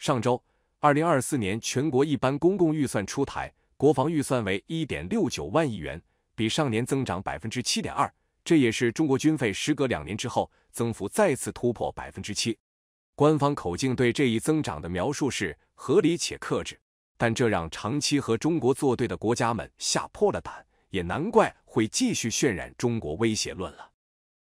上周，二零二四年全国一般公共预算出台，国防预算为一点六九万亿元，比上年增长百分之七点二，这也是中国军费时隔两年之后增幅再次突破百分之七。官方口径对这一增长的描述是合理且克制，但这让长期和中国作对的国家们吓破了胆，也难怪会继续渲染中国威胁论了。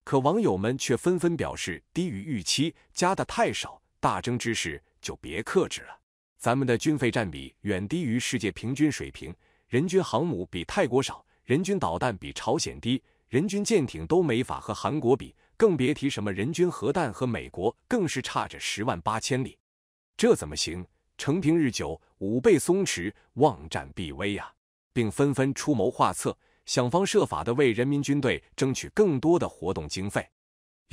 可网友们却纷纷表示低于预期，加的太少，大争之势。就别克制了，咱们的军费占比远低于世界平均水平，人均航母比泰国少，人均导弹比朝鲜低，人均舰艇都没法和韩国比，更别提什么人均核弹和美国更是差着十万八千里。这怎么行？成平日久，武备松弛，望战必危啊！并纷纷出谋划策，想方设法的为人民军队争取更多的活动经费。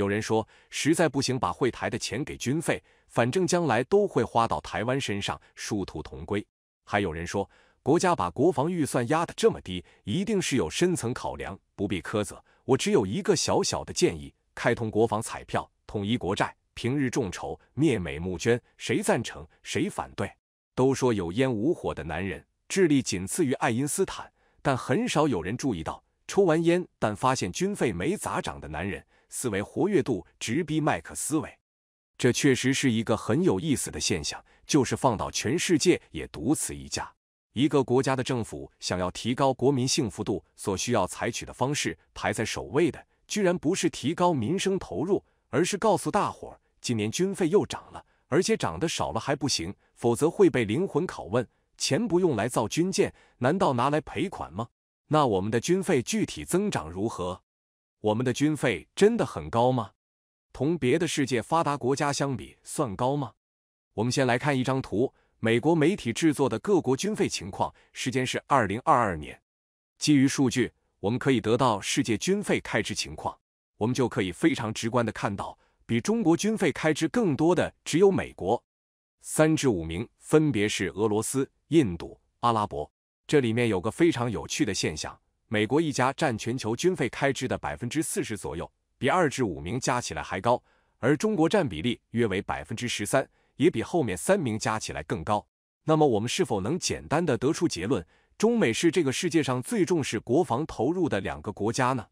有人说，实在不行把会台的钱给军费，反正将来都会花到台湾身上，殊途同归。还有人说，国家把国防预算压得这么低，一定是有深层考量，不必苛责。我只有一个小小的建议：开通国防彩票，统一国债，平日众筹，灭美募捐，谁赞成谁反对？都说有烟无火的男人，智力仅次于爱因斯坦，但很少有人注意到，抽完烟但发现军费没咋涨的男人。思维活跃度直逼麦克斯韦，这确实是一个很有意思的现象。就是放到全世界也独此一家。一个国家的政府想要提高国民幸福度，所需要采取的方式排在首位的，居然不是提高民生投入，而是告诉大伙儿：今年军费又涨了，而且涨得少了还不行，否则会被灵魂拷问。钱不用来造军舰，难道拿来赔款吗？那我们的军费具体增长如何？我们的军费真的很高吗？同别的世界发达国家相比，算高吗？我们先来看一张图，美国媒体制作的各国军费情况，时间是二零二二年。基于数据，我们可以得到世界军费开支情况，我们就可以非常直观的看到，比中国军费开支更多的只有美国，三至五名分别是俄罗斯、印度、阿拉伯。这里面有个非常有趣的现象。美国一家占全球军费开支的百分之四十左右，比二至五名加起来还高，而中国占比例约为百分之十三，也比后面三名加起来更高。那么我们是否能简单的得出结论，中美是这个世界上最重视国防投入的两个国家呢？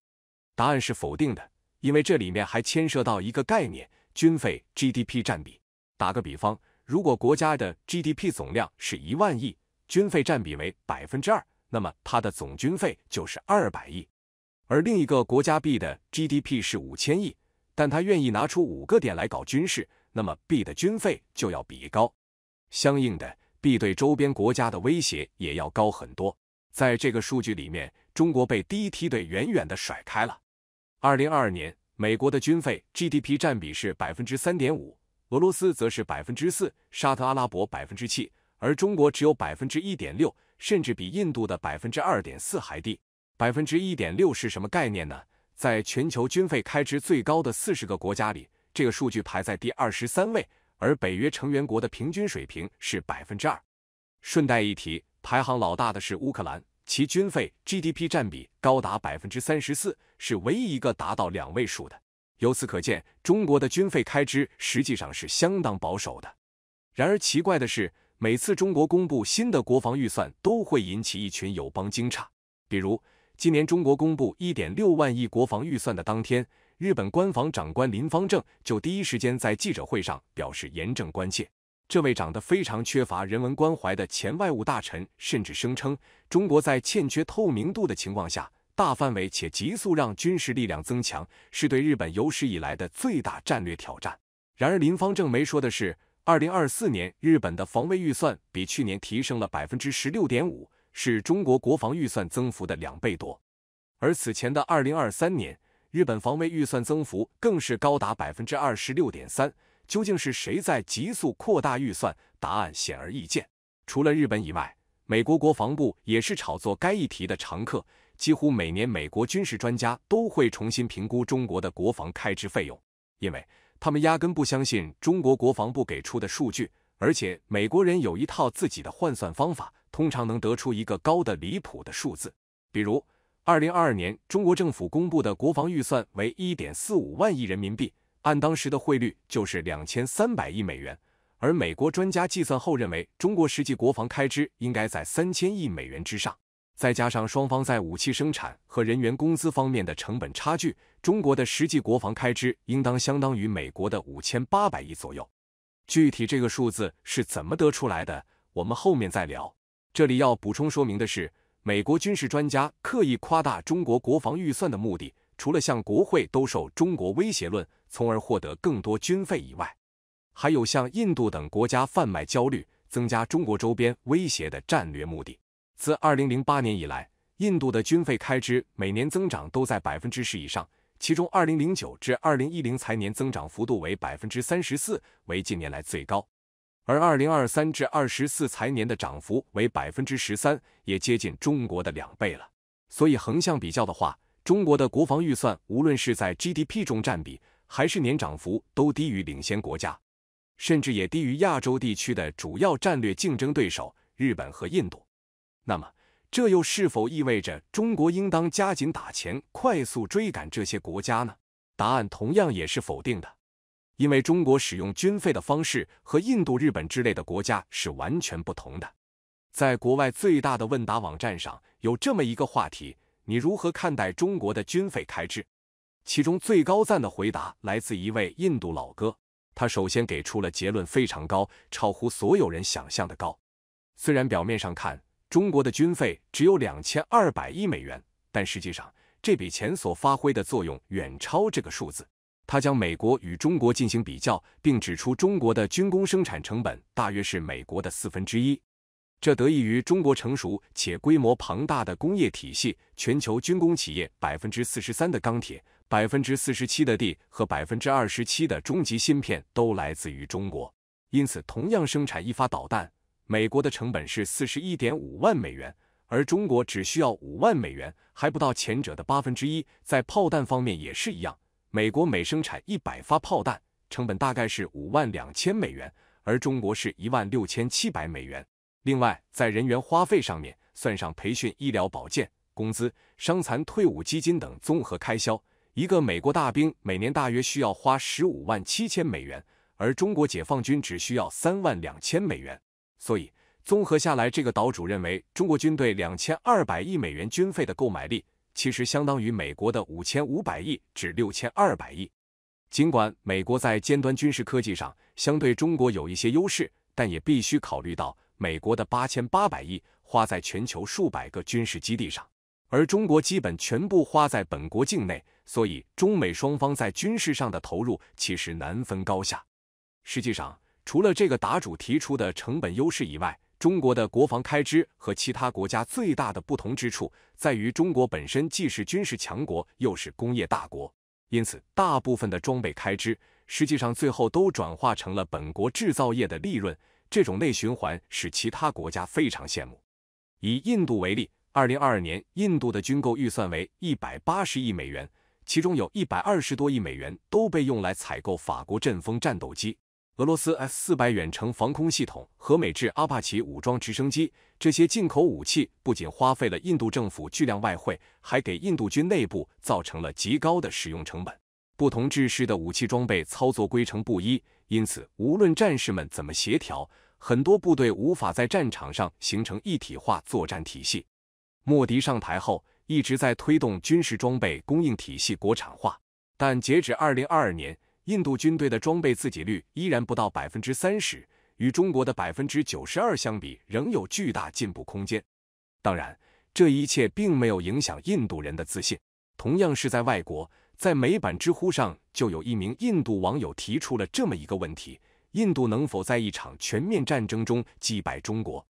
答案是否定的，因为这里面还牵涉到一个概念——军费 GDP 占比。打个比方，如果国家的 GDP 总量是一万亿，军费占比为百分之二。那么它的总军费就是二百亿，而另一个国家 B 的 GDP 是五千亿，但他愿意拿出五个点来搞军事，那么 B 的军费就要比高，相应的 B 对周边国家的威胁也要高很多。在这个数据里面，中国被第一梯队远远的甩开了。二零二二年，美国的军费 GDP 占比是百分之三点五，俄罗斯则是百分之四，沙特阿拉伯百分之七，而中国只有百分之一点六。甚至比印度的百分之二点四还低，百分之一点六是什么概念呢？在全球军费开支最高的四十个国家里，这个数据排在第二十三位，而北约成员国的平均水平是百分之二。顺带一提，排行老大的是乌克兰，其军费 GDP 占比高达百分之三十四，是唯一一个达到两位数的。由此可见，中国的军费开支实际上是相当保守的。然而，奇怪的是。每次中国公布新的国防预算，都会引起一群友邦惊诧。比如，今年中国公布一点六万亿国防预算的当天，日本官房长官林方正就第一时间在记者会上表示严正关切。这位长得非常缺乏人文关怀的前外务大臣，甚至声称，中国在欠缺透明度的情况下，大范围且急速让军事力量增强，是对日本有史以来的最大战略挑战。然而，林方正没说的是。二零二四年，日本的防卫预算比去年提升了百分之十六点五，是中国国防预算增幅的两倍多。而此前的二零二三年，日本防卫预算增幅更是高达百分之二十六点三。究竟是谁在急速扩大预算？答案显而易见。除了日本以外，美国国防部也是炒作该议题的常客。几乎每年，美国军事专家都会重新评估中国的国防开支费用，因为。他们压根不相信中国国防部给出的数据，而且美国人有一套自己的换算方法，通常能得出一个高的离谱的数字。比如，二零二二年中国政府公布的国防预算为一点四五万亿人民币，按当时的汇率就是两千三百亿美元，而美国专家计算后认为，中国实际国防开支应该在三千亿美元之上。再加上双方在武器生产和人员工资方面的成本差距，中国的实际国防开支应当相当于美国的五千八百亿左右。具体这个数字是怎么得出来的，我们后面再聊。这里要补充说明的是，美国军事专家刻意夸大中国国防预算的目的，除了向国会兜售中国威胁论，从而获得更多军费以外，还有向印度等国家贩卖焦虑、增加中国周边威胁的战略目的。自2008年以来，印度的军费开支每年增长都在百分之十以上，其中2009至2010财年增长幅度为百分之三十四，为近年来最高。而2023至24财年的涨幅为百分之十三，也接近中国的两倍了。所以横向比较的话，中国的国防预算无论是在 GDP 中占比，还是年涨幅，都低于领先国家，甚至也低于亚洲地区的主要战略竞争对手日本和印度。那么，这又是否意味着中国应当加紧打钱，快速追赶这些国家呢？答案同样也是否定的，因为中国使用军费的方式和印度、日本之类的国家是完全不同的。在国外最大的问答网站上，有这么一个话题：你如何看待中国的军费开支？其中最高赞的回答来自一位印度老哥，他首先给出了结论，非常高，超乎所有人想象的高。虽然表面上看，中国的军费只有两千二百亿美元，但实际上这笔钱所发挥的作用远超这个数字。他将美国与中国进行比较，并指出中国的军工生产成本大约是美国的四分之一，这得益于中国成熟且规模庞大的工业体系。全球军工企业百分之四十三的钢铁、百分之四十七的地和百分之二十七的终极芯片都来自于中国，因此同样生产一发导弹。美国的成本是四十一点五万美元，而中国只需要五万美元，还不到前者的八分之一。在炮弹方面也是一样，美国每生产一百发炮弹，成本大概是五万两千美元，而中国是一万六千七百美元。另外，在人员花费上面，算上培训、医疗保健、工资、伤残、退伍基金等综合开销，一个美国大兵每年大约需要花十五万七千美元，而中国解放军只需要三万两千美元。所以，综合下来，这个岛主认为，中国军队两千二百亿美元军费的购买力，其实相当于美国的五千五百亿至六千二百亿。尽管美国在尖端军事科技上相对中国有一些优势，但也必须考虑到，美国的八千八百亿花在全球数百个军事基地上，而中国基本全部花在本国境内。所以，中美双方在军事上的投入其实难分高下。实际上，除了这个答主提出的成本优势以外，中国的国防开支和其他国家最大的不同之处在于，中国本身既是军事强国，又是工业大国，因此大部分的装备开支实际上最后都转化成了本国制造业的利润。这种内循环使其他国家非常羡慕。以印度为例，二零二二年印度的军购预算为一百八十亿美元，其中有一百二十多亿美元都被用来采购法国阵风战斗机。俄罗斯 S 四百远程防空系统和美制阿帕奇武装直升机，这些进口武器不仅花费了印度政府巨量外汇，还给印度军内部造成了极高的使用成本。不同制式的武器装备操作规程不一，因此无论战士们怎么协调，很多部队无法在战场上形成一体化作战体系。莫迪上台后一直在推动军事装备供应体系国产化，但截止二零二二年。印度军队的装备自给率依然不到百分之三十，与中国的百分之九十二相比，仍有巨大进步空间。当然，这一切并没有影响印度人的自信。同样是在外国，在美版知乎上就有一名印度网友提出了这么一个问题：印度能否在一场全面战争中击败中国？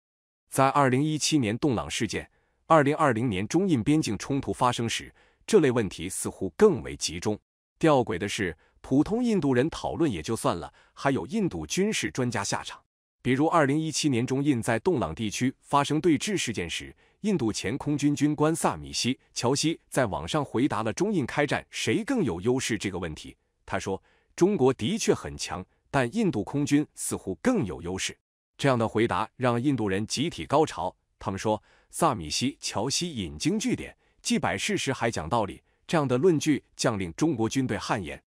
在二零一七年洞朗事件、二零二零年中印边境冲突发生时，这类问题似乎更为集中。吊诡的是。普通印度人讨论也就算了，还有印度军事专家下场。比如，二零一七年中印在洞朗地区发生对峙事件时，印度前空军军官萨米西·乔西在网上回答了“中印开战谁更有优势”这个问题。他说：“中国的确很强，但印度空军似乎更有优势。”这样的回答让印度人集体高潮。他们说：“萨米西·乔西引经据典，既摆事实还讲道理，这样的论据将令中国军队汗颜。”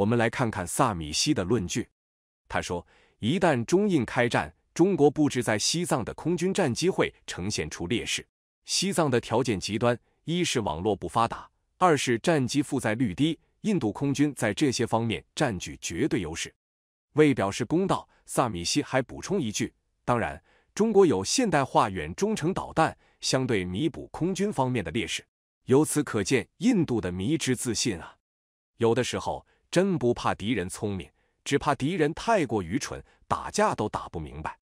我们来看看萨米西的论据。他说，一旦中印开战，中国布置在西藏的空军战机会呈现出劣势。西藏的条件极端，一是网络不发达，二是战机负载率低，印度空军在这些方面占据绝对优势。为表示公道，萨米西还补充一句：当然，中国有现代化远中程导弹，相对弥补空军方面的劣势。由此可见，印度的迷之自信啊！有的时候。真不怕敌人聪明，只怕敌人太过愚蠢，打架都打不明白。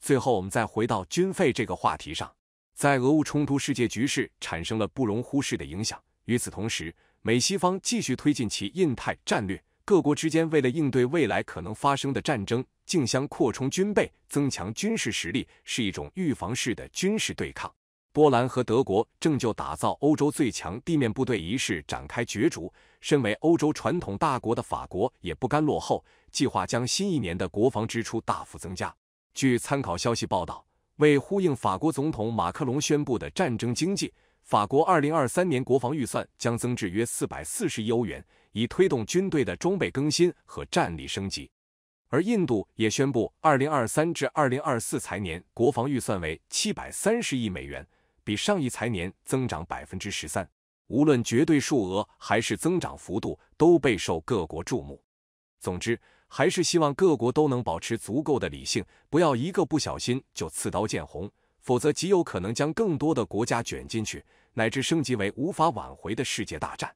最后，我们再回到军费这个话题上，在俄乌冲突，世界局势产生了不容忽视的影响。与此同时，美西方继续推进其印太战略，各国之间为了应对未来可能发生的战争，竞相扩充军备，增强军事实力，是一种预防式的军事对抗。波兰和德国正就打造欧洲最强地面部队一事展开角逐。身为欧洲传统大国的法国也不甘落后，计划将新一年的国防支出大幅增加。据参考消息报道，为呼应法国总统马克龙宣布的战争经济，法国2023年国防预算将增至约440亿欧元，以推动军队的装备更新和战力升级。而印度也宣布，2023至2024财年国防预算为730亿美元。比上一财年增长百分之十三，无论绝对数额还是增长幅度，都备受各国注目。总之，还是希望各国都能保持足够的理性，不要一个不小心就刺刀见红，否则极有可能将更多的国家卷进去，乃至升级为无法挽回的世界大战。